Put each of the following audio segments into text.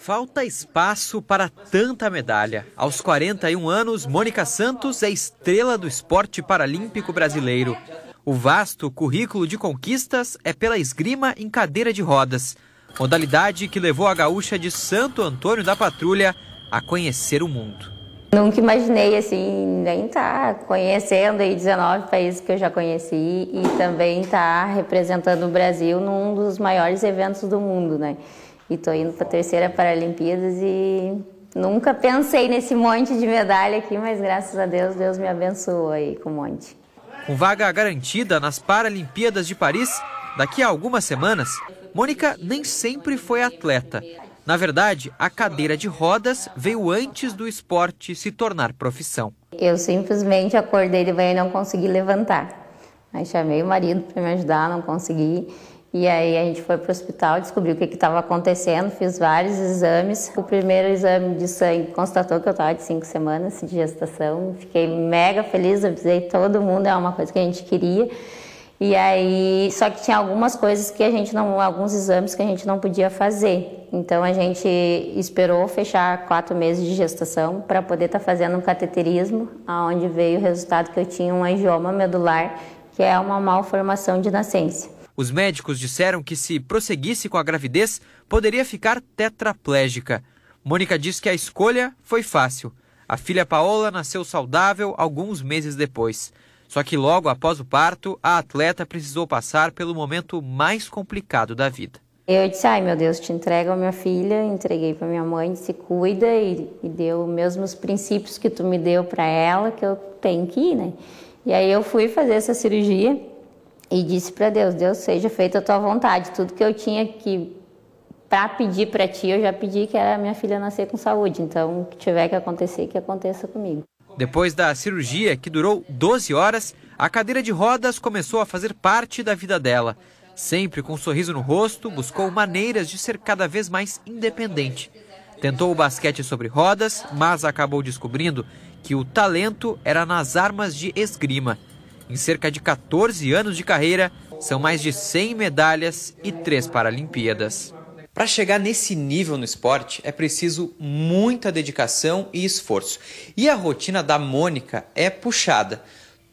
Falta espaço para tanta medalha. Aos 41 anos, Mônica Santos é estrela do esporte paralímpico brasileiro. O vasto currículo de conquistas é pela esgrima em cadeira de rodas, modalidade que levou a gaúcha de Santo Antônio da Patrulha a conhecer o mundo. Nunca imaginei assim, nem estar tá conhecendo aí 19 países que eu já conheci e também estar tá representando o Brasil num dos maiores eventos do mundo, né? E tô indo para a terceira Paralimpíadas e nunca pensei nesse monte de medalha aqui, mas graças a Deus, Deus me abençoou aí com um monte. Com vaga garantida nas Paralimpíadas de Paris, daqui a algumas semanas, Mônica nem sempre foi atleta. Na verdade, a cadeira de rodas veio antes do esporte se tornar profissão. Eu simplesmente acordei de manhã e não consegui levantar. Aí chamei o marido para me ajudar, não consegui. E aí a gente foi para o hospital, descobriu o que estava acontecendo, fiz vários exames. O primeiro exame de sangue constatou que eu estava de cinco semanas de gestação. Fiquei mega feliz, avisei todo mundo, é uma coisa que a gente queria. E aí, só que tinha algumas coisas que a gente não, alguns exames que a gente não podia fazer. Então a gente esperou fechar quatro meses de gestação para poder estar tá fazendo um cateterismo, aonde veio o resultado que eu tinha um angioma medular, que é uma malformação de nascença. Os médicos disseram que, se prosseguisse com a gravidez, poderia ficar tetraplégica. Mônica diz que a escolha foi fácil. A filha Paola nasceu saudável alguns meses depois. Só que logo após o parto, a atleta precisou passar pelo momento mais complicado da vida. Eu disse: ai meu Deus, te entrego a minha filha, entreguei para minha mãe, se cuida e, e deu os mesmos princípios que tu me deu para ela, que eu tenho que ir, né? E aí eu fui fazer essa cirurgia e disse para Deus: Deus, seja feita a tua vontade. Tudo que eu tinha que para pedir para ti, eu já pedi que era minha filha nascer com saúde. Então, o que tiver que acontecer, que aconteça comigo. Depois da cirurgia, que durou 12 horas, a cadeira de rodas começou a fazer parte da vida dela. Sempre com um sorriso no rosto, buscou maneiras de ser cada vez mais independente. Tentou o basquete sobre rodas, mas acabou descobrindo que o talento era nas armas de esgrima. Em cerca de 14 anos de carreira, são mais de 100 medalhas e 3 Paralimpíadas. Para chegar nesse nível no esporte, é preciso muita dedicação e esforço. E a rotina da Mônica é puxada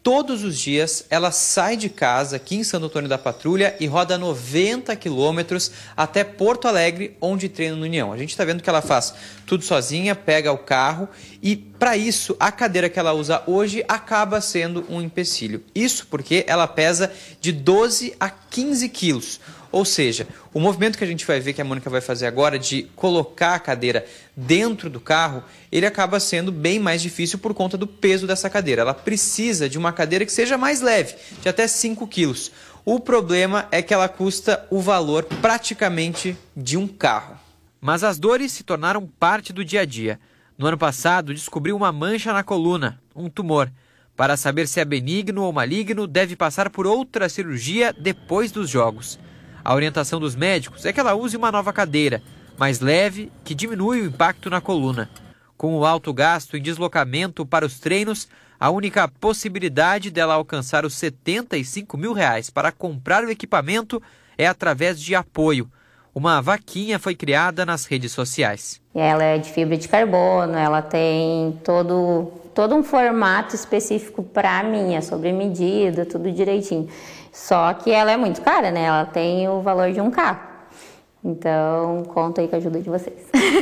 todos os dias ela sai de casa aqui em Santo Antônio da Patrulha e roda 90 quilômetros até Porto Alegre, onde treina no União. A gente está vendo que ela faz tudo sozinha, pega o carro e, para isso, a cadeira que ela usa hoje acaba sendo um empecilho. Isso porque ela pesa de 12 a 15 quilos. Ou seja, o movimento que a gente vai ver que a Mônica vai fazer agora de colocar a cadeira dentro do carro, ele acaba sendo bem mais difícil por conta do peso dessa cadeira. Ela precisa de uma cadeira que seja mais leve, de até 5 quilos. O problema é que ela custa o valor praticamente de um carro. Mas as dores se tornaram parte do dia a dia. No ano passado, descobriu uma mancha na coluna, um tumor. Para saber se é benigno ou maligno, deve passar por outra cirurgia depois dos jogos. A orientação dos médicos é que ela use uma nova cadeira, mais leve, que diminui o impacto na coluna. Com o alto gasto em deslocamento para os treinos, a única possibilidade dela alcançar os 75 mil reais para comprar o equipamento é através de apoio. Uma vaquinha foi criada nas redes sociais. Ela é de fibra de carbono, ela tem todo todo um formato específico para mim, é sobre medida, tudo direitinho. Só que ela é muito cara, né? Ela tem o valor de um carro. Então, conta aí com a ajuda de vocês.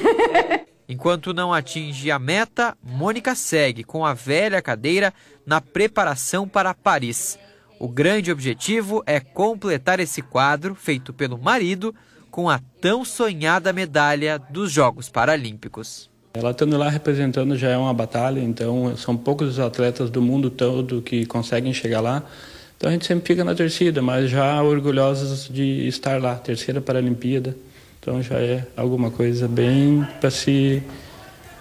Enquanto não atinge a meta, Mônica segue com a velha cadeira na preparação para Paris. O grande objetivo é completar esse quadro feito pelo marido com a tão sonhada medalha dos Jogos Paralímpicos. Ela estando lá representando já é uma batalha, então são poucos os atletas do mundo todo que conseguem chegar lá. Então a gente sempre fica na torcida, mas já orgulhosos de estar lá, terceira Paralimpíada. Então já é alguma coisa bem para se,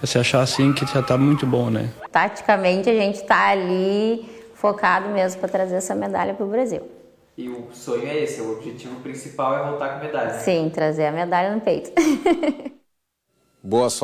se achar assim que já está muito bom, né? Taticamente a gente está ali focado mesmo para trazer essa medalha para o Brasil. E o sonho é esse, o objetivo principal é voltar com medalha. Né? Sim, trazer a medalha no peito. Boa sorte.